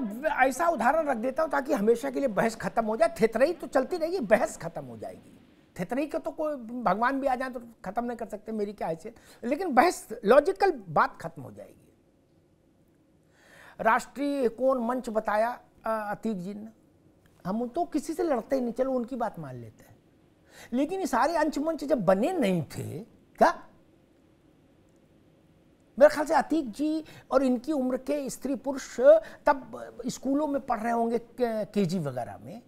ऐसा उदाहरण रख देता हूं ताकि हमेशा के लिए बहस खत्म हो जाए थेतरई तो चलती रहेगी बहस खत्म हो जाएगी थेतरई को तो कोई भगवान भी आ जाए तो खत्म नहीं कर सकते मेरी क्या हैसियत लेकिन बहस लॉजिकल बात खत्म हो जाएगी राष्ट्रीय कोण मंच बताया अतीक जी ने हम तो किसी से लड़ते ही नहीं चलो उनकी बात मान लेते हैं लेकिन ये सारे अंच मंच जब बने नहीं थे मेरे ख्याल से अतीक जी और इनकी उम्र के स्त्री पुरुष तब स्कूलों में पढ़ रहे होंगे के जी वगैरह में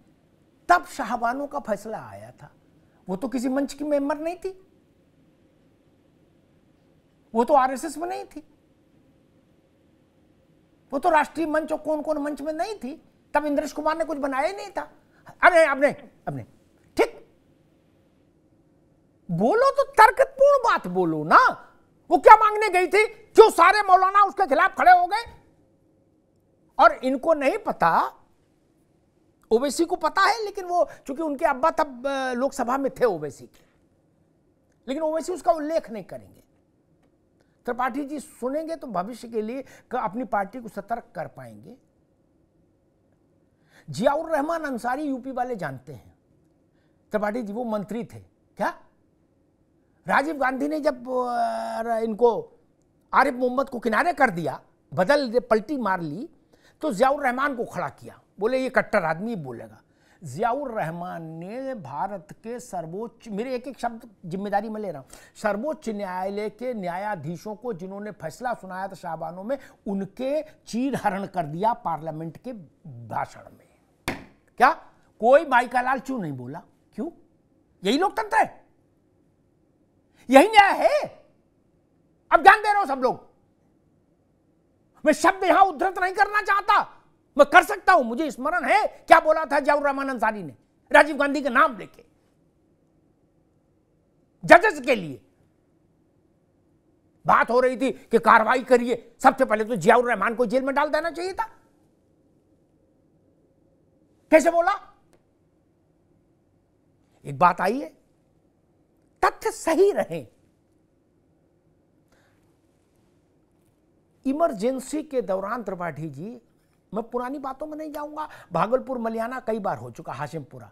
तब शाहबानों का फैसला आया था वो तो किसी मंच की मेंबर नहीं थी वो तो आरएसएस में नहीं थी वो तो राष्ट्रीय मंच और कौन कौन मंच में नहीं थी तब इंद्रेश कुमार ने कुछ बनाया ही नहीं था अरे अपने अपने ठीक बोलो तो तर्कपूर्ण बात बोलो ना वो क्या मांगने गई थी क्यों सारे मौलाना उसके खिलाफ खड़े हो गए और इनको नहीं पता ओबेसी को पता है लेकिन वो चूंकि उनके अब्बा तब लोकसभा में थे ओबेसी के लेकिन ओवैसी उसका उल्लेख नहीं करेंगे त्रिपाठी जी सुनेंगे तो भविष्य के लिए अपनी पार्टी को सतर्क कर पाएंगे जियाउर रहमान अंसारी यूपी वाले जानते हैं त्रिपाठी जी वो मंत्री थे क्या राजीव गांधी ने जब इनको आरिफ मोहम्मद को किनारे कर दिया बदल पलटी मार ली तो जियाउर रहमान को खड़ा किया बोले ये कट्टर आदमी बोलेगा जियाउर रहमान ने भारत के सर्वोच्च मेरे एक एक शब्द जिम्मेदारी में ले रहा हूँ सर्वोच्च न्यायालय के न्यायाधीशों को जिन्होंने फैसला सुनाया था शाहबानों में उनके चीर हरण कर दिया पार्लियामेंट के भाषण में क्या कोई माइका लाल क्यों नहीं बोला क्यों यही लोकतंत्र है यही न्याय है अब ध्यान दे रहे हो सब लोग मैं शब्द यहां उद्धृत नहीं करना चाहता मैं कर सकता हूं मुझे स्मरण है क्या बोला था जयाउर रहमान अंसारी ने राजीव गांधी का नाम लेके जजेस के लिए बात हो रही थी कि कार्रवाई करिए सबसे पहले तो जियाउर रहमान को जेल में डाल देना चाहिए था कैसे बोला एक बात आई है तथ्य सही रहे इमरजेंसी के दौरान त्रिपाठी जी मैं पुरानी बातों में नहीं जाऊंगा भागलपुर मलियाना कई बार हो चुका हाशिमपुरा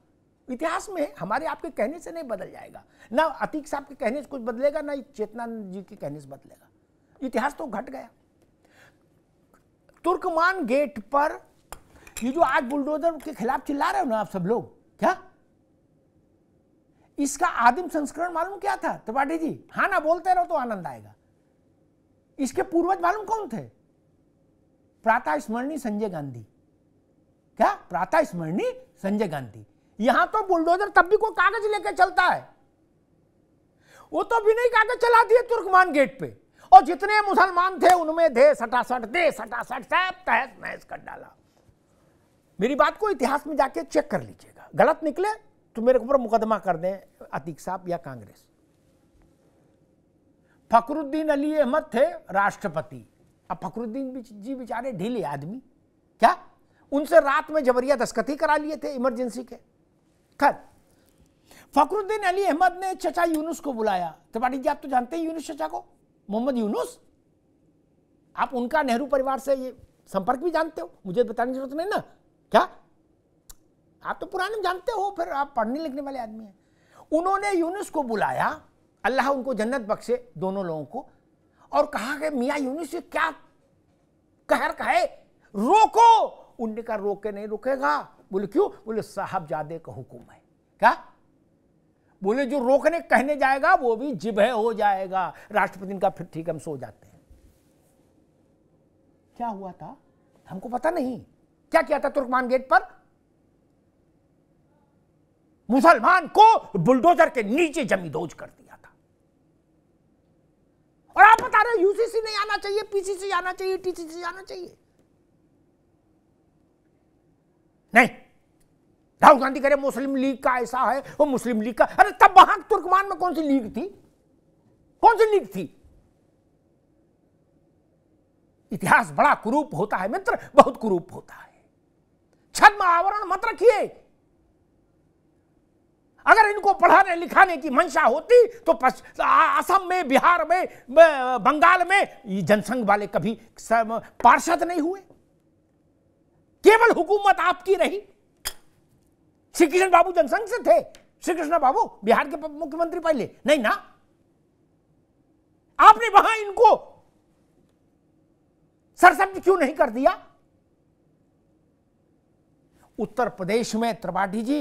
इतिहास में हमारे आपके कहने से नहीं बदल जाएगा ना अतीक साहब के कहने से कुछ बदलेगा ना चेतना जी के कहने से बदलेगा इतिहास तो घट गया तुर्कमान गेट पर ये जो आज बुलडोजर के खिलाफ चिल्ला रहे हो ना आप सब लोग इसका आदिम संस्करण मालूम क्या था त्रिपाठी जी हाँ ना बोलते रहो तो आनंद आएगा इसके पूर्वज मालूम कौन थे प्रातः स्मरणीय संजय गांधी क्या प्रातः स्मरणीय संजय गांधी यहां तो बुलडोजर तब भी कोई कागज लेकर चलता है वो तो भी नहीं कागज चला दिए तुर्कमान गेट पे और जितने मुसलमान थे उनमें दे सटासट दे सटासट सब तहस नहस कर डाला मेरी बात को इतिहास में जाके चेक कर लीजिएगा गलत निकले तो मेरे ऊपर मुकदमा कर दें अतीक साहब या कांग्रेस फकरुद्दीन अली अहमद थे राष्ट्रपति अब फकरुद्दीन जी बेचारे ढीले आदमी क्या उनसे रात में जबरिया दस्खती करा लिए थे इमरजेंसी के खैर फकरुद्दीन अली अहमद ने चचा यूनुस को बुलाया त्रिपाठी तो जी आप तो जानते हैं यूनुस चचा को मोहम्मद यूनुस आप उनका नेहरू परिवार से ये संपर्क भी जानते हो मुझे बताने की जरूरत नहीं ना क्या आप तो पुराने जानते हो फिर आप पढ़ने लिखने वाले आदमी हैं उन्होंने यूनुस को बुलाया अल्लाह उनको जन्नत बख्शे दोनों लोगों को और कहा कि मियाँ यूनुस ये क्या कहर कहे रोको उनने कहा रोके नहीं रुकेगा बोले क्यों बोले जादे का हुक्म है क्या बोले जो रोकने कहने जाएगा वो भी जिबह हो जाएगा राष्ट्रपति का फिर ठीक हम सो जाते हैं क्या हुआ था हमको पता नहीं क्या किया था तुर्कमान गेट पर मुसलमान को बुलडोजर के नीचे जमीदोज कर दिया था और आप बता रहे यूसीसी नहीं आना चाहिए पीसीसी आना चाहिए टीसीसी आना चाहिए नहीं राहुल गांधी कह रहे मुस्लिम लीग का ऐसा है वो मुस्लिम लीग का अरे तब वहां तुर्कमान में कौन सी लीग थी कौन सी लीग थी इतिहास बड़ा कुरूप होता है मित्र बहुत कुरूप होता है छद्म आवरण मत रखिए अगर इनको पढ़ाने लिखाने की मंशा होती तो असम में बिहार में बंगाल में जनसंघ वाले कभी पार्षद नहीं हुए केवल हुकूमत आपकी रही श्री कृष्ण बाबू जनसंघ से थे श्री कृष्ण बाबू बिहार के मुख्यमंत्री पहले नहीं ना आपने वहां इनको सरसब्ज क्यों नहीं कर दिया उत्तर प्रदेश में त्रिपाठी जी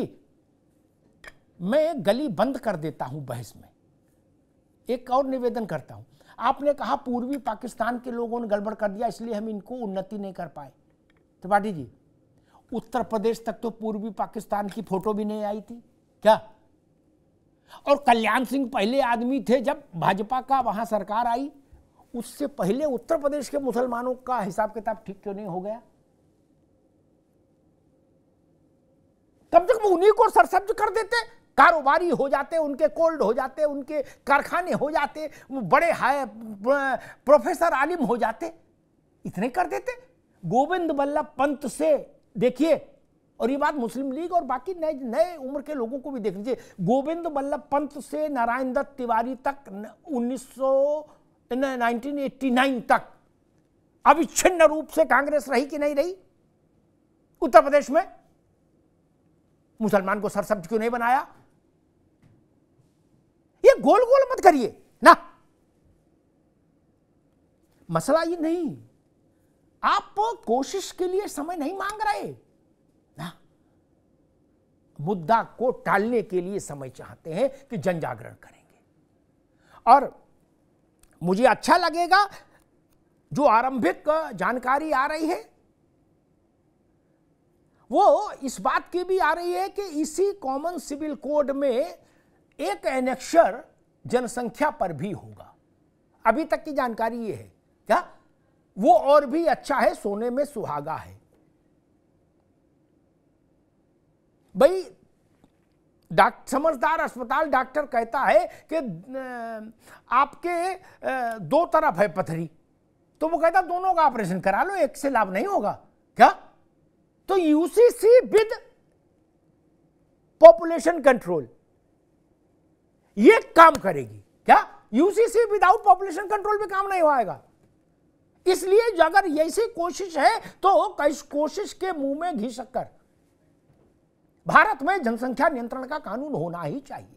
मैं गली बंद कर देता हूं बहस में एक और निवेदन करता हूं आपने कहा पूर्वी पाकिस्तान के लोगों ने गड़बड़ कर दिया इसलिए हम इनको उन्नति नहीं कर पाए त्रिपाठी जी उत्तर प्रदेश तक तो पूर्वी पाकिस्तान की फोटो भी नहीं आई थी क्या और कल्याण सिंह पहले आदमी थे जब भाजपा का वहां सरकार आई उससे पहले उत्तर प्रदेश के मुसलमानों का हिसाब किताब ठीक क्यों नहीं हो गया कम से कम उन्हीं को सरसब्ज कर देते कारोबारी हो जाते उनके कोल्ड हो जाते उनके कारखाने हो जाते बड़े हाई प्रोफेसर आलिम हो जाते इतने कर देते गोविंद बल्लभ पंत से देखिए और ये बात मुस्लिम लीग और बाकी नए नए उम्र के लोगों को भी देख लीजिए गोविंद बल्लभ पंत से नारायण दत्त तिवारी तक उन्नीस सौ तक अविच्छिन्न रूप से कांग्रेस रही कि नहीं रही उत्तर प्रदेश में मुसलमान को सरसब्ज क्यों नहीं बनाया गोल गोल मत करिए ना मसला ये नहीं आप कोशिश के लिए समय नहीं मांग रहे ना मुद्दा को टालने के लिए समय चाहते हैं कि जन जागरण करेंगे और मुझे अच्छा लगेगा जो आरंभिक जानकारी आ रही है वो इस बात की भी आ रही है कि इसी कॉमन सिविल कोड में एक एनेक्शर जनसंख्या पर भी होगा अभी तक की जानकारी ये है क्या वो और भी अच्छा है सोने में सुहागा है भाई डॉक्टर समझदार अस्पताल डॉक्टर कहता है कि आपके दो तरफ है पथरी तो वो कहता दोनों का ऑपरेशन करा लो एक से लाभ नहीं होगा क्या तो यूसीसी विद पॉपुलेशन कंट्रोल ये काम करेगी क्या यूसीसी विदाउट पॉपुलेशन कंट्रोल में काम नहीं होगा इसलिए अगर ऐसी कोशिश है तो कोशिश के मुंह में घी शक्कर भारत में जनसंख्या नियंत्रण का कानून होना ही चाहिए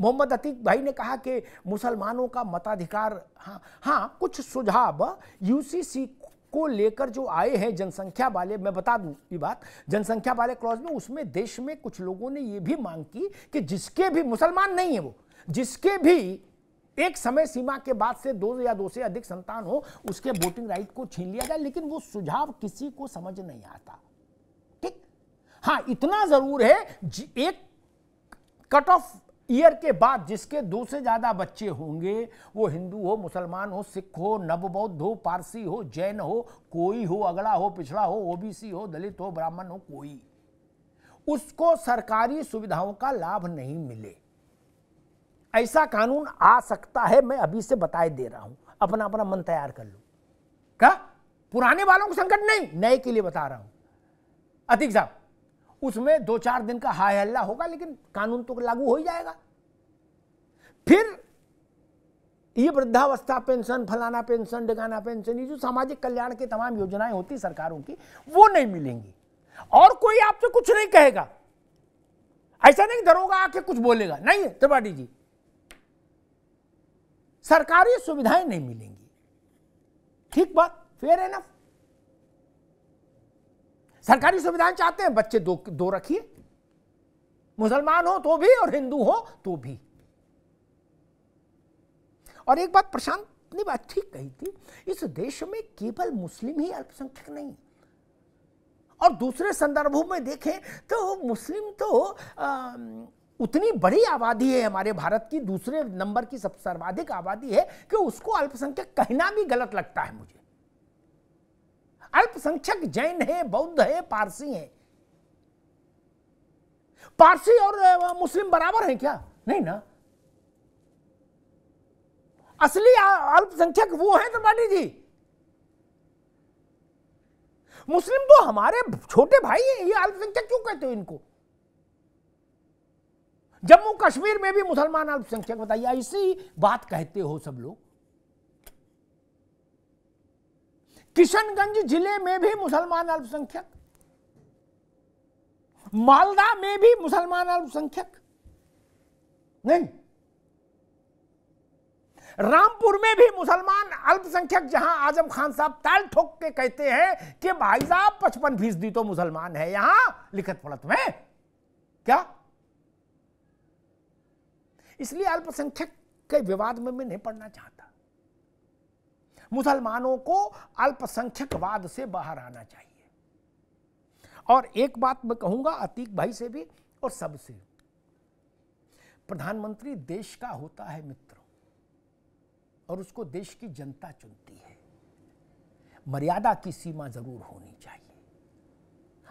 मोहम्मद अतीक भाई ने कहा कि मुसलमानों का मताधिकार हाँ हाँ कुछ सुझाव यूसीसी को लेकर जो आए हैं जनसंख्या वाले मैं बता दूं ये बात जनसंख्या वाले क्लॉज में उसमें देश में कुछ लोगों ने ये भी मांग की कि जिसके भी मुसलमान नहीं है वो जिसके भी एक समय सीमा के बाद से दो या दो से अधिक संतान हो उसके वोटिंग राइट को छीन लिया जाए लेकिन वो सुझाव किसी को समझ नहीं आता ठीक हाँ इतना जरूर है एक कट ऑफ ईयर के बाद जिसके दो से ज़्यादा बच्चे होंगे वो हिंदू हो मुसलमान हो सिख हो नवबौद्ध हो पारसी हो जैन हो कोई हो अगला हो पिछड़ा हो ओबीसी हो दलित हो ब्राह्मण हो कोई उसको सरकारी सुविधाओं का लाभ नहीं मिले ऐसा कानून आ सकता है मैं अभी से बताए दे रहा हूं अपना अपना मन तैयार कर लो क्या पुराने वालों को संकट नहीं नए के लिए बता रहा हूं अतिक साहब उसमें दो चार दिन का हाय हल्ला होगा लेकिन कानून तो लागू हो ही जाएगा फिर ये वृद्धावस्था पेंशन फलाना पेंशन डगाना पेंशन ये जो सामाजिक कल्याण की तमाम योजनाएं होती सरकारों की वो नहीं मिलेंगी और कोई आपसे कुछ नहीं कहेगा ऐसा नहीं दरोगा आके कुछ बोलेगा नहीं त्रिपाठी जी सरकारी सुविधाएं नहीं मिलेंगी ठीक बात फेयर है ना सरकारी सुविधाएं चाहते हैं बच्चे दो दो रखिए मुसलमान हो तो भी और हिंदू हो तो भी और एक बात प्रशांत ने बात ठीक कही थी इस देश में केवल मुस्लिम ही अल्पसंख्यक नहीं और दूसरे संदर्भों में देखें तो मुस्लिम तो आ, उतनी बड़ी आबादी है हमारे भारत की दूसरे नंबर की सब सर्वाधिक आबादी है कि उसको अल्पसंख्यक कहना भी गलत लगता है मुझे अल्पसंख्यक जैन है बौद्ध है पारसी है पारसी और मुस्लिम बराबर है क्या नहीं ना असली अल्पसंख्यक वो है त्रिपाठी जी मुस्लिम तो हमारे छोटे भाई हैं ये अल्पसंख्यक क्यों कहते हो इनको जम्मू कश्मीर में भी मुसलमान अल्पसंख्यक बताइए ऐसी बात कहते हो सब लोग किशनगंज जिले में भी मुसलमान अल्पसंख्यक मालदा में भी मुसलमान अल्पसंख्यक नहीं रामपुर में भी मुसलमान अल्पसंख्यक जहां आजम खान साहब ताल ठोक के कहते हैं कि भाई साहब पचपन फीसदी तो मुसलमान है यहां लिखत पढ़त में क्या इसलिए अल्पसंख्यक के विवाद में मैं नहीं पढ़ना चाहता मुसलमानों को अल्पसंख्यकवाद से बाहर आना चाहिए और एक बात मैं कहूंगा अतीक भाई से भी और सबसे प्रधानमंत्री देश का होता है मित्र और उसको देश की जनता चुनती है मर्यादा की सीमा जरूर होनी चाहिए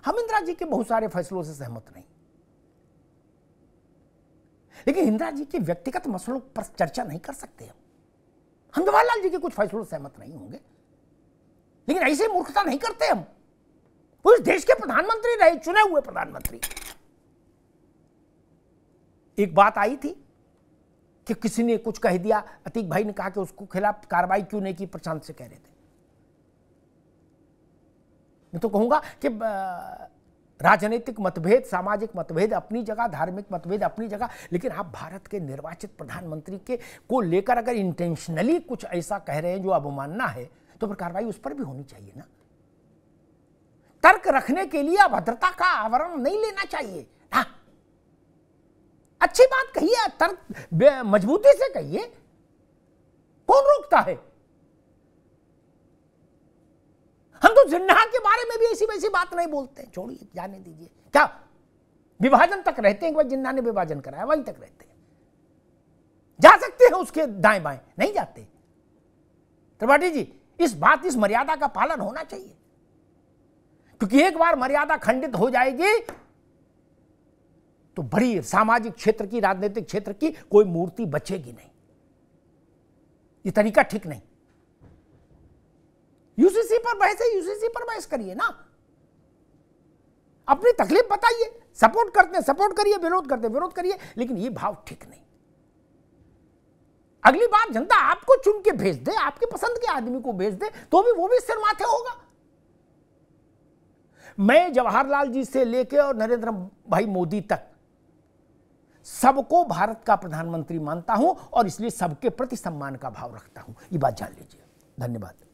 हम इंदिरा जी के बहुत सारे फैसलों से सहमत नहीं लेकिन इंदिरा जी के व्यक्तिगत मसलों पर चर्चा नहीं कर सकते हम हम जवाहरलाल जी के कुछ फैसलों से सहमत नहीं होंगे लेकिन ऐसे मूर्खता नहीं करते हम वो इस देश के प्रधानमंत्री रहे चुने हुए प्रधानमंत्री एक बात आई थी कि किसी ने कुछ कह दिया अतीक भाई ने कहा कि उसको खिलाफ कार्रवाई क्यों नहीं की प्रशांत से कह रहे थे मैं तो कहूंगा कि राजनीतिक मतभेद सामाजिक मतभेद अपनी जगह धार्मिक मतभेद अपनी जगह लेकिन आप भारत के निर्वाचित प्रधानमंत्री के को लेकर अगर इंटेंशनली कुछ ऐसा कह रहे हैं जो अवमानना है तो फिर कार्रवाई उस पर भी होनी चाहिए ना तर्क रखने के लिए अभद्रता का आवरण नहीं लेना चाहिए हाँ अच्छी बात कहिए तर्क मजबूती से कहिए कौन रोकता है हम तो जिन्ना के बारे में भी ऐसी वैसी बात नहीं बोलते छोड़िए जाने दीजिए क्या विभाजन तक रहते हैं भाई जिन्ना ने विभाजन कराया वहीं तक रहते हैं जा सकते हैं उसके दाएं बाएं नहीं जाते त्रिपाठी जी इस बात इस मर्यादा का पालन होना चाहिए क्योंकि एक बार मर्यादा खंडित हो जाएगी तो बड़ी सामाजिक क्षेत्र की राजनीतिक क्षेत्र की कोई मूर्ति बचेगी नहीं ये तरीका ठीक नहीं यूसीसी पर बहस है यूसीसी पर बहस करिए ना अपनी तकलीफ बताइए सपोर्ट करते हैं सपोर्ट करिए विरोध करते हैं विरोध करिए लेकिन ये भाव ठीक नहीं अगली बार जनता आपको चुन के भेज दे आपके पसंद के आदमी को भेज दे तो भी वो भी सिर माथे होगा मैं जवाहरलाल जी से लेकर और नरेंद्र भाई मोदी तक सबको भारत का प्रधानमंत्री मानता हूं और इसलिए सबके प्रति सम्मान का भाव रखता हूं ये बात जान लीजिए धन्यवाद